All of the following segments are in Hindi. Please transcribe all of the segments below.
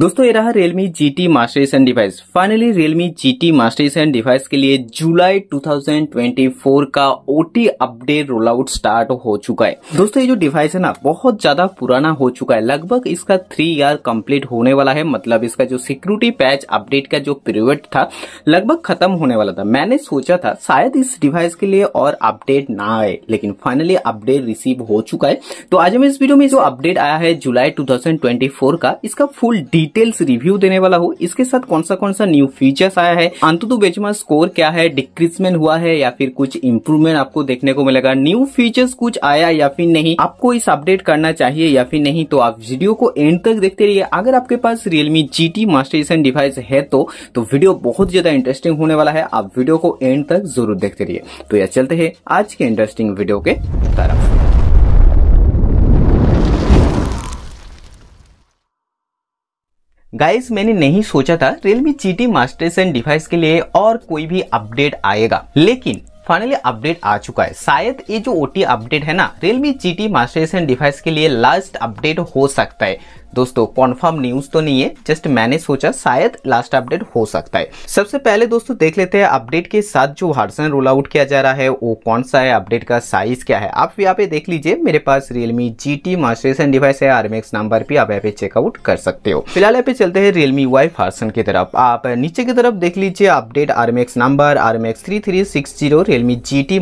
दोस्तों ये रहा Realme G T master device finally Realme G T master device के लिए जुलाई 2024 का OT update roll out start हो चुका है दोस्तों ये जो डिवाइस है ना बहुत ज्यादा पुराना हो चुका है लगभग इसका थ्री ईयर कंप्लीट होने वाला है मतलब इसका जो सिक्योरिटी पैच अपडेट का जो पीरियड था लगभग खत्म होने वाला था मैंने सोचा था शायद इस डिवाइस के लिए और अपडेट ना आए लेकिन फाइनली अपडेट रिसीव हो चुका है तो आज हम इस वीडियो में जो अपडेट आया है जुलाई टू का इसका फुल डी डिटेल्स रिव्यू देने वाला हूँ इसके साथ कौन सा कौन सा न्यू फीचर्स आया है अंतु बेचमा तो स्कोर क्या है डिक्रीजमेंट हुआ है या फिर कुछ इम्प्रूवमेंट आपको देखने को मिलेगा न्यू फीचर्स कुछ आया या फिर नहीं आपको इस अपडेट करना चाहिए या फिर नहीं तो आप वीडियो को एंड तक देखते रहिए अगर आपके पास Realme G T master device है तो, तो वीडियो बहुत ज्यादा इंटरेस्टिंग होने वाला है आप वीडियो को एंड तक जरूर देखते रहिए तो यह चलते हैं आज के इंटरेस्टिंग वीडियो के तरफ गाइस मैंने नहीं सोचा था Realme G T master edition device के लिए और कोई भी अपडेट आएगा लेकिन फाइनली अपडेट आ चुका है शायद ये जो ओ अपडेट है ना Realme G T master edition device के लिए लास्ट अपडेट हो सकता है दोस्तों कॉन्फर्म न्यूज तो नहीं है जस्ट मैंने सोचा शायद लास्ट अपडेट हो सकता है सबसे पहले दोस्तों देख लेते हैं अपडेट के साथ जो वर्जन रोल आउट किया जा रहा है वो कौन सा है अपडेट का साइज क्या है आप यहाँ पे देख लीजिए मेरे पास Realme G T master edition device है आरमेक्स नंबर भी आप यहाँ पे चेकआउट कर सकते हो फिलहाल यहाँ पे चलते हैं रियलमी वाई वर्सन की तरफ आप नीचे की तरफ देख लीजिए update RMX number RMX three three six zero Realme G T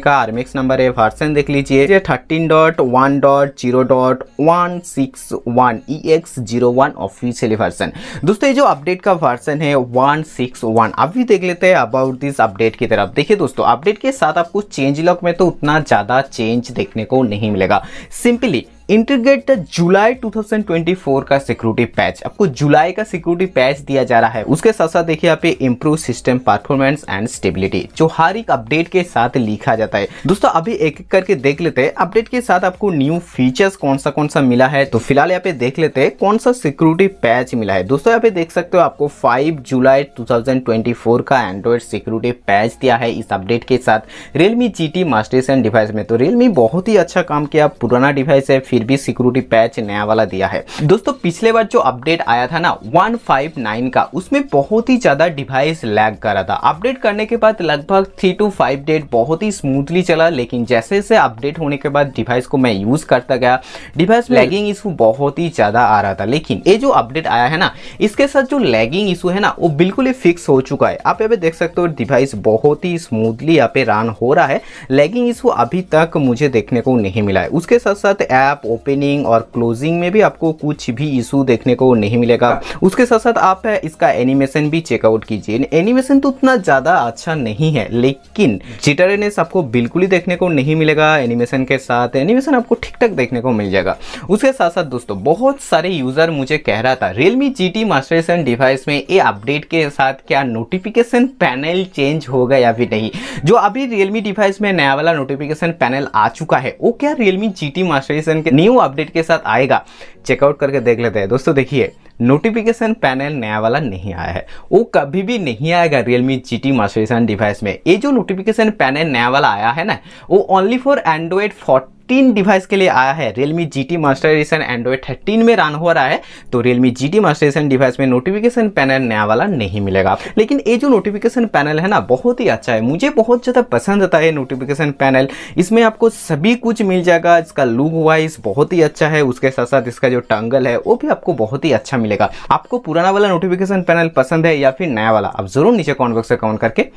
का आरमेक्स नंबर है वर्सन देख लीजिए thirteen dot one dot zero dot one six one x zero officially version दोस्तों ये जो अपडेट का वर्सन है वन सिक्स वन अब भी देख लेते हैं अबाउट दिस अपडेट की तरफ देखिए दोस्तों अपडेट के साथ आपको चेंज लॉक में तो उतना ज़्यादा चेंज देखने को नहीं मिलेगा सिंपली इंटीग्रेट द जुलाई 2024 का सिक्योरिटी पैच आपको जुलाई का सिक्योरिटी पैच दिया जा रहा है उसके साथ साथ देखिए यहाँ पे improve system performance and stability जो हर एक अपडेट के साथ लिखा जाता है दोस्तों अभी एक एक करके देख लेते हैं अपडेट के साथ आपको न्यू फीचर्स कौन सा कौन सा मिला है तो फिलहाल यहाँ पे देख लेते हैं कौन सा सिक्योरिटी पैच मिला है दोस्तों यहाँ पे देख सकते हो आपको फाइव जुलाई टू का एंड्रॉइड सिक्योरिटी पैच दिया है इस अपडेट के साथ रियलमी जी टी मास्टर्स एंड डिवाइस में तो रियलमी बहुत ही अच्छा काम किया पुराना डिवाइस है फिर भी सिक्योरिटी पैच नया वाला दिया है दोस्तों पिछले बार जो अपडेट आया था ना 159 का उसमें बहुत ही ज़्यादा डिवाइस लैग कर रहा था अपडेट करने के बाद लगभग थ्री टू फाइव डेट बहुत ही स्मूथली चला लेकिन जैसे जैसे अपडेट होने के बाद डिवाइस को मैं यूज़ करता गया डिवाइस लैगिंग इशू बहुत ही ज़्यादा आ रहा था लेकिन ये जो अपडेट आया है ना इसके साथ जो लैगिंग इशू है ना वो बिल्कुल ही फिक्स हो चुका है आप यहाँ पे देख सकते हो डिवाइस बहुत ही स्मूथली यहाँ पे रन हो रहा है लैगिंग इशू अभी तक मुझे देखने को नहीं मिला है उसके साथ साथ ऐप ओपनिंग और क्लोजिंग में भी आपको कुछ भी इशू देखने को नहीं मिलेगा उसके साथ साथ आप इसका एनिमेशन भी चेकआउट कीजिए एनिमेशन तो उतना ज़्यादा अच्छा नहीं है लेकिन जिटरनेस आपको बिल्कुल ही देखने को नहीं मिलेगा एनिमेशन के साथ एनिमेशन आपको ठीक ठाक देखने को मिल जाएगा उसके साथ साथ दोस्तों बहुत सारे यूज़र मुझे कह रहा था Realme G T master edition device में ये अपडेट के साथ क्या नोटिफिकेशन पैनल चेंज हो गया या फिर नहीं जो अभी रियलमी डिवाइस में नया वाला नोटिफिकेशन पैनल आ चुका है वो क्या रियलमी जी टी मास्टरेशन के न्यू अपडेट के साथ आएगा चेकआउट करके देख लेते हैं दोस्तों देखिए नोटिफिकेशन पैनल नया वाला नहीं आया है वो कभी भी नहीं आएगा रियलमी जी टी डिवाइस में ये जो नोटिफिकेशन पैनल नया वाला आया है ना वो ओनली फॉर एंड्रॉयड फोर्टी तीन डिवाइस के लिए आया है Realme G T master edition Android thirteen में रन हो रहा है तो Realme G T master edition device में नोटिफिकेशन पैनल नया वाला नहीं मिलेगा लेकिन ये जो नोटिफिकेशन पैनल है ना बहुत ही अच्छा है मुझे बहुत ज़्यादा पसंद आता है नोटिफिकेशन पैनल इसमें आपको सभी कुछ मिल जाएगा इसका लुक वाइज बहुत ही अच्छा है उसके साथ साथ इसका जो टंगल है वो भी आपको बहुत ही अच्छा मिलेगा आपको पुराना वाला नोटिफिकेशन पैनल पसंद है या फिर नया वाला आप ज़रूर नीचे कॉमेंट बॉक्स में कमेंट करके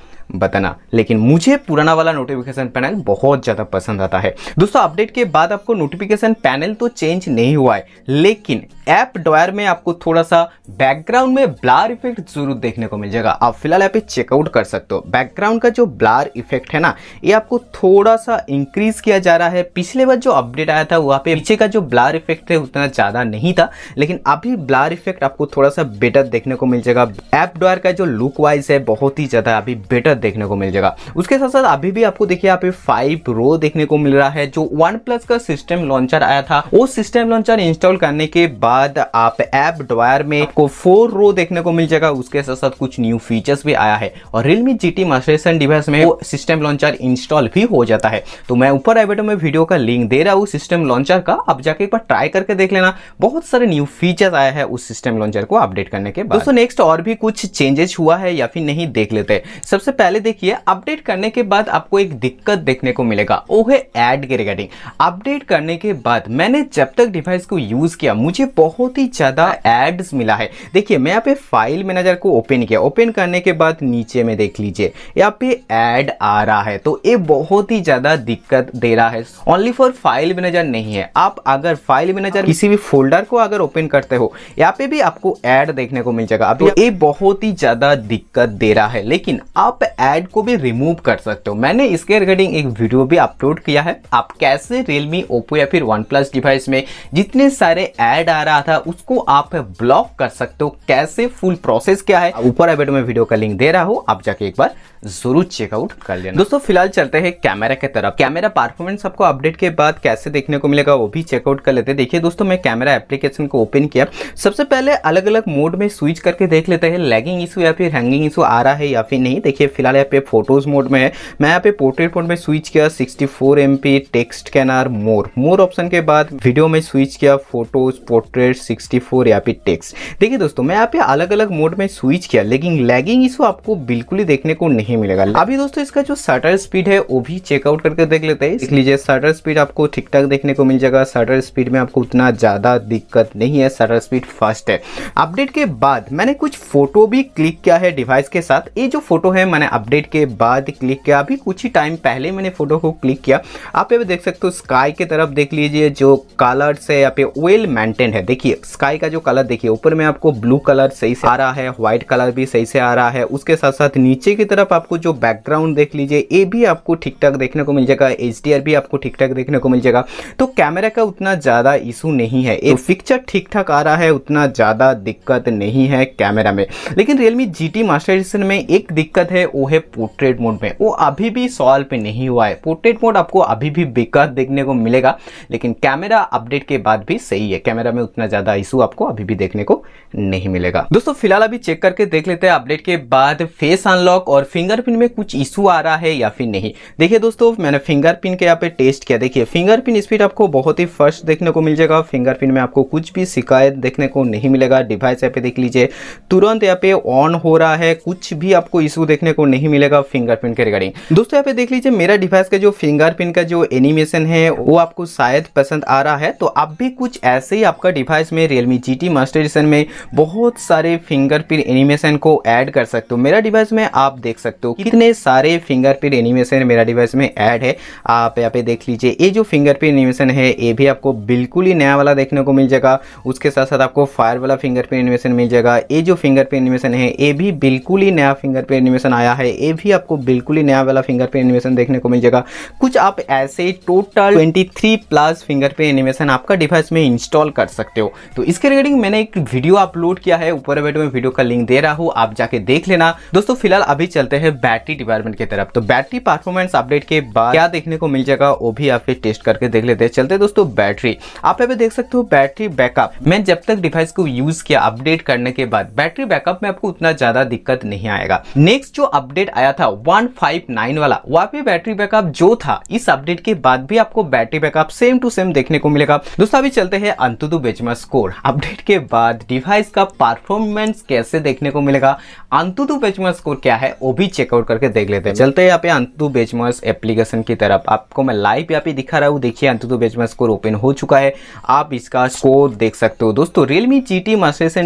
बताना लेकिन मुझे पुराना वाला नोटिफिकेशन पैनल बहुत ज़्यादा पसंद आता है दोस्तों अपडेट अपडेट के बाद आपको नोटिफिकेशन पैनल तो चेंज नहीं हुआ है लेकिन ऐप डॉयर में आपको थोड़ा सा बैकग्राउंड में ब्लार इफेक्ट जरूर देखने को मिल जाएगा आप फिलहाल यहाँ पे चेकआउट कर सकते हो बैकग्राउंड का जो ब्लार इफेक्ट है ना ये आपको थोड़ा सा इंक्रीज किया जा रहा है पिछले बार जो अपडेट आया था वहाँ पे पीछे का जो ब्लार इफेक्ट है उतना ज़्यादा नहीं था लेकिन अभी ब्लार इफेक्ट आपको थोड़ा सा बेटर देखने को मिल जाएगा ऐप डॉयर का जो लुक वाइज है बहुत ही ज़्यादा अभी बेटर देखने को मिल जाएगा उसके साथ साथ अभी भी आपको देखिए यहाँ पे फाइव रो देखने को मिल रहा है जो वन वन प्लस का सिस्टम लॉन्चर आया था वो सिस्टम लॉन्चर इंस्टॉल करने के बाद आप एप डॉयर में आपको फोर रो देखने को मिल जाएगा उसके साथ साथ कुछ न्यू फीचर्स भी आया है और Realme G T master edition device में वो सिस्टम लॉन्चर इंस्टॉल भी हो जाता है तो मैं ऊपर आई में वीडियो का लिंक दे रहा हूँ सिस्टम लॉन्चर का आप जाके एक बार ट्राई करके देख लेना बहुत सारे न्यू फीचर्स आया है उस सिस्टम लॉन्चर को अपडेट करने के बाद दोस्तों नेक्स्ट और भी कुछ चेंजेस हुआ है या फिर नहीं देख लेते सबसे पहले देखिए अपडेट करने के बाद आपको एक दिक्कत देखने को मिलेगा वो है एड के रिगार्डिंग अपडेट करने के बाद मैंने जब तक डिवाइस को यूज़ किया मुझे बहुत ही ज़्यादा एड्स मिला है देखिए मैं यहाँ पे फाइल मैनेजर को ओपन किया ओपन करने के बाद नीचे में देख लीजिए यहाँ पे एड आ रहा है तो ये बहुत ही ज़्यादा दिक्कत दे रहा है ओनली फॉर फाइल मैनेजर नहीं है आप अगर फाइल मैनेजर किसी भी फोल्डर को अगर ओपन करते हो यहाँ पे भी आपको एड देखने को मिल जाएगा अभी ये बहुत ही ज़्यादा दिक्कत दे रहा है लेकिन आप एड को भी रिमूव कर सकते हो मैंने इसके रिगार्डिंग एक वीडियो भी अपलोड किया है आप कैसे जैसे रियलमी ओप्पो या फिर वन प्लस डिवाइस में जितने सारे ऐड आ रहा था उसको आप ब्लॉक कर सकते हो कैसे फुल प्रोसेस क्या है ऊपर में वीडियो का लिंक दे रहा हूँ आप जाके एक बार जरूर चेकआउट कर लेना दोस्तों फिलहाल चलते हैं कैमरा के तरफ कैमरा परफॉर्मेंस आपको अपडेट के बाद कैसे देखने को मिलेगा वो भी चेकआउट कर लेते हैं देखिए दोस्तों मैं कैमरा एप्लीकेशन को ओपन किया सबसे पहले अलग अलग मोड में स्विच करके देख लेते हैं लैगिंग इशू या फिर हैंगिंग इशू आ रहा है या फिर नहीं देखिए फिलहाल यहाँ पे फोटोज मोड में है मैं यहाँ पे पोर्ट्रेट मोड में स्विच किया sixty four text are more more option के बाद वीडियो में स्विच किया फोटोज पोर्ट्रेट 64 या फिर टेक्स्ट देखिए दोस्तों मैं आप पे अलग अलग मोड में स्विच किया लेकिन लैगिंग इशू आपको बिल्कुल ही देखने को नहीं मिलेगा अभी दोस्तों इसका जो शटर स्पीड है वो भी चेकआउट करके देख लेते हैं देख लीजिए शटर स्पीड आपको ठीक ठाक देखने को मिल जाएगा शटर स्पीड में आपको उतना ज़्यादा दिक्कत नहीं है शटर स्पीड फास्ट है अपडेट के बाद मैंने कुछ फोटो भी क्लिक किया है डिवाइस के साथ ये जो फोटो है मैंने अपडेट के बाद क्लिक किया अभी कुछ ही टाइम पहले मैंने फोटो को क्लिक किया आप ये देख सकते दोस्तों स्काई के तरफ देख लीजिए जो कलर्स है यहाँ पे वेल मेंटेन है देखिए स्काई का जो कलर देखिए ऊपर में आपको ब्लू कलर सही से आ रहा है व्हाइट कलर भी सही से आ रहा है उसके साथ साथ नीचे की तरफ आपको जो बैकग्राउंड देख लीजिए ये भी आपको ठीक ठाक देखने को मिल जाएगा एच भी आपको ठीक ठाक देखने को मिल जाएगा तो कैमरा का उतना ज़्यादा इशू नहीं है पिक्चर ठीक ठाक आ रहा है उतना ज़्यादा दिक्कत नहीं है कैमरा में लेकिन Realme G T master edition में एक दिक्कत है वो है पोर्ट्रेट मोड में वो अभी भी सॉल्व नहीं हुआ है पोर्ट्रेट मोड आपको अभी भी बेकार देखने को मिलेगा लेकिन कैमरा अपडेट के बाद भी सही है कैमरा में उतना ज़्यादा इशू आपको अभी भी देखने को नहीं मिलेगा दोस्तों फिलहाल अभी चेक करके देख लेते हैं अपडेट के बाद फेस अनलॉक और फिंगरप्रिंट में कुछ इशू आ रहा है या फिर नहीं देखिए दोस्तों मैंने फिंगरप्रिंट के यहाँ पे टेस्ट किया देखिए फिंगरप्रिंट स्पीड आपको बहुत ही फर्स्ट देखने को मिल जाएगा फिंगरप्रिंट में आपको कुछ भी शिकायत देखने को नहीं मिलेगा डिवाइस यहाँ पे देख लीजिए तुरंत यहाँ पे ऑन हो रहा है कुछ भी आपको इशू देखने को नहीं मिलेगा फिंगरप्रिंट के रिगार्डिंग दोस्तों यहाँ पे देख लीजिए मेरा डिवाइस का जो फिंगरप्रिंट का जो एनिमेशन वर्जन है वो आपको शायद पसंद आ रहा है तो आप भी कुछ ऐसे ही आपका डिवाइस में Realme G T master edition में बहुत सारे फिंगरप्रिंट एनिमेशन को ऐड कर सकते हो मेरा डिवाइस में आप देख सकते हो कितने सारे फिंगरप्रिंट एनिमेशन मेरा डिवाइस में ऐड है आप यहाँ पे देख लीजिए ये जो फिंगरप्रिंट एनिमेशन है ये भी आपको बिल्कुल ही नया वाला देखने को मिल जाएगा उसके साथ साथ आपको फायर वाला फिंगरप्रिंट एनिमेशन मिल जाएगा ये जो फिंगरप्रिंट एनिमेशन है ये भी बिल्कुल ही नया फिंगरप्रिंट एनिमेशन आया है ये भी आपको बिल्कुल ही नया वाला फिंगरप्रिंट एनिमेशन देखने को मिल जाएगा कुछ आप ऐसे total total 23 plus fingerprint animation आपका डिवाइस में इंस्टॉल कर सकते हो तो इसके रिगार्डिंग मैंने एक वीडियो अपलोड किया है ऊपर बैठे में वीडियो का लिंक दे रहा हूँ आप जाके देख लेना दोस्तों फिलहाल अभी चलते हैं बैटरी डिपार्टमेंट की तरफ तो बैटरी परफॉर्मेंस अपडेट के बाद क्या देखने को मिल जाएगा वो भी आप टेस्ट करके देख लेते हैं चलते दोस्तों बैटरी आप अभी देख सकते हो बैटरी बैकअप मैं जब तक डिवाइस को यूज किया अपडेट करने के बाद बैटरी बैकअप में आपको उतना ज्यादा दिक्कत नहीं आएगा नेक्स्ट जो अपडेट आया था वन वाला वहां पे बैटरी बैकअप जो था इस अपडेट के बाद भी आपको battery backup same to same देखने को मिलेगा दोस्तों अभी चलते हैं अंतुदु बेचमा स्कोर अपडेट के बाद डिवाइस का परफॉर्मेंस कैसे देखने को मिलेगा अंतुदु बेचमा स्कोर क्या है वो भी चेकआउट करके देख लेते हैं चलते हैं यहाँ पे अंतु बेचमस एप्लीकेशन की तरफ आपको मैं लाइव यहाँ पे दिखा रहा हूँ देखिए अंतुदु बेचमा स्कोर ओपन हो चुका है आप इसका स्कोर देख सकते हो दोस्तों रियलमी जी टी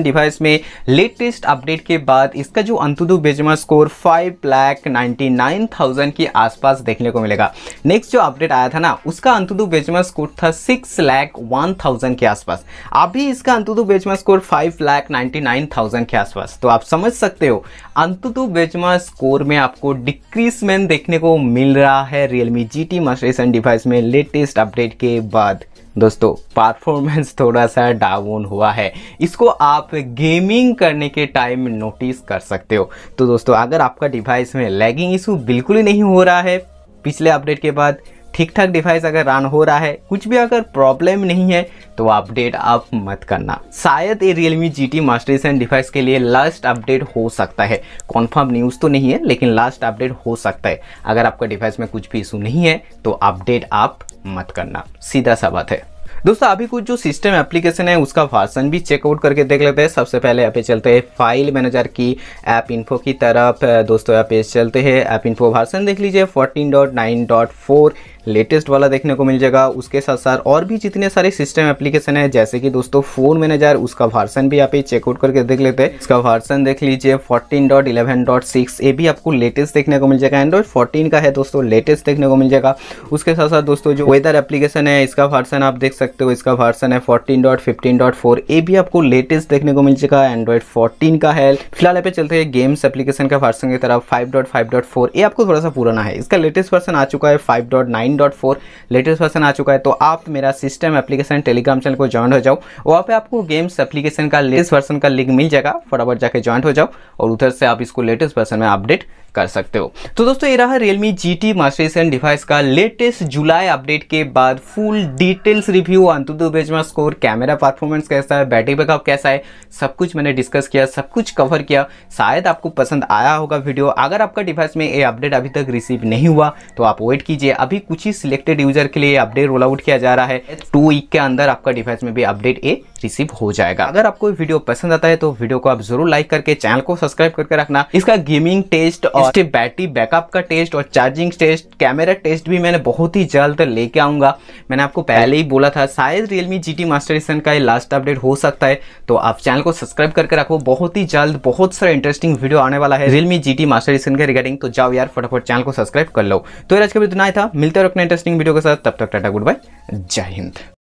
डिवाइस में लेटेस्ट अपडेट के बाद इसका जो AnTuTu benchmark score five lakh ninety nine thousand के आसपास देखने को मिलेगा नेक्स्ट जो अपडेट आया था ना उसका अंतुदु बेचमा स्कोर था सिक्स लैख वन थाउजेंड के आसपास अभी इसका AnTuTu benchmark score five lakh ninety nine thousand के आसपास तो आप समझ सकते हो अंतुदु बेचमा स्कोर में आपको डिक्रीजमेंट देखने को मिल रहा है रियलमी जी टी मशन डिवाइस में लेटेस्ट अपडेट के बाद दोस्तों परफॉर्मेंस थोड़ा सा डाउन हुआ है इसको आप गेमिंग करने के टाइम नोटिस कर सकते हो तो दोस्तों अगर आपका डिवाइस में लैगिंग इशू बिल्कुल ही नहीं हो रहा है पिछले अपडेट के बाद ठीक ठाक डिवाइस अगर रन हो रहा है कुछ भी अगर प्रॉब्लम नहीं है तो अपडेट आप मत करना शायद ये Realme G T master device के लिए लास्ट अपडेट हो सकता है कॉन्फर्म न्यूज़ तो नहीं है लेकिन लास्ट अपडेट हो सकता है अगर आपका डिवाइस में कुछ भी इशू नहीं है तो अपडेट आप मत करना सीधा सा बात है दोस्तों अभी कुछ जो सिस्टम एप्लीकेशन है उसका वर्सन भी चेकआउट करके देख लेते हैं सबसे पहले यहाँ पे चलते हैं फाइल मैनेजर की ऐप इन्फो की तरफ दोस्तों यहाँ पे चलते हैं ऐप इन्फो वर्सन देख लीजिए 14.9.4 लेटेस्ट वाला देखने को मिल जाएगा उसके साथ साथ और भी जितने सारे सिस्टम एप्लीकेशन है जैसे कि दोस्तों फोन मैनेजर उसका वर्सन भी आप चेकआउट करके देख लेते हैं इसका वर्सन देख लीजिए fourteen dot dot eleven six ये भी आपको लेटेस्ट देखने को मिल जाएगा एंड्रॉइड फोर्टीन का है दोस्तों लेटेस्ट देखने को मिल जाएगा उसके साथ साथ दोस्तों जो वेदर एप्लीकेशन है इसका वर्सन आप देख सकते हो इसका वर्सन है fourteen dot dot fifteen four ये भी आपको लेटेस्ट देखने को मिल जाएगा एंड्रॉइड फोर्टीन का है फिलहाल यहाँ पे चलते हैं गेम्स एप्लीकेशन का वर्सन की तरफ five five dot dot four ये आपको थोड़ा सा पुराना है इसका लेटेस्ट वर्सन आ चुका है five dot nine 13.4 latest version आ चुका है तो आप मेरा सिस्टम एप्लीकेशन टेलीग्राम चैनल को ज्वाइन हो जाओ वहाँ पे आपको गेम्स एप्लीकेशन का लेटेस्ट वर्सन का लिंक मिल जाएगा फटाफट जाके ज्वाइन हो जाओ और उधर से आप इसको लेटेस्ट वर्सन में अपडेट कर सकते हो तो दोस्तों ये रहा Realme G T master device का लेटेस्ट जुलाई अपडेट के बाद full details review AnTuTu benchmark score camera performance कैसा है बैटरी बैकअप कैसा है सब कुछ मैंने डिस्कस किया सब कुछ कवर किया शायद आपको पसंद आया होगा वीडियो अगर आपका डिवाइस में ये अपडेट अभी तक रिसीव नहीं हुआ तो आप वेट कीजिए अभी कुछ ही सिलेक्टेड यूजर के लिए अपडेट रोल आउट किया जा रहा है टू वीक के अंदर आपका डिवाइस में भी अपडेट ए रिसीव हो जाएगा अगर आपको वीडियो पसंद आता है तो वीडियो को आप जरूर लाइक करके चैनल को सब्सक्राइब करके रखना इसका गेमिंग टेस्ट और इसके बैटरी बैकअप का टेस्ट और चार्जिंग टेस्ट कैमरा टेस्ट भी मैंने बहुत ही जल्द लेके आऊँगा मैंने आपको पहले ही बोला था शायद रियलमी जी टी मास्टर का ये लास्ट अपडेट हो सकता है तो आप चैनल को सब्सक्राइब करके रखो बहुत ही जल्द बहुत सारा इंटरेस्टिंग वीडियो आने वाला है रियलमी जी टी मास्टर के रिगार्डिंग तो जाओ यार फटाफट चैनल को सब्सक्राइब कर लो तो आज का भी इतना ही था मिलते रखना इंटरेस्टिंग वीडियो के साथ तब तक टाटा गुड बाय जय हिंद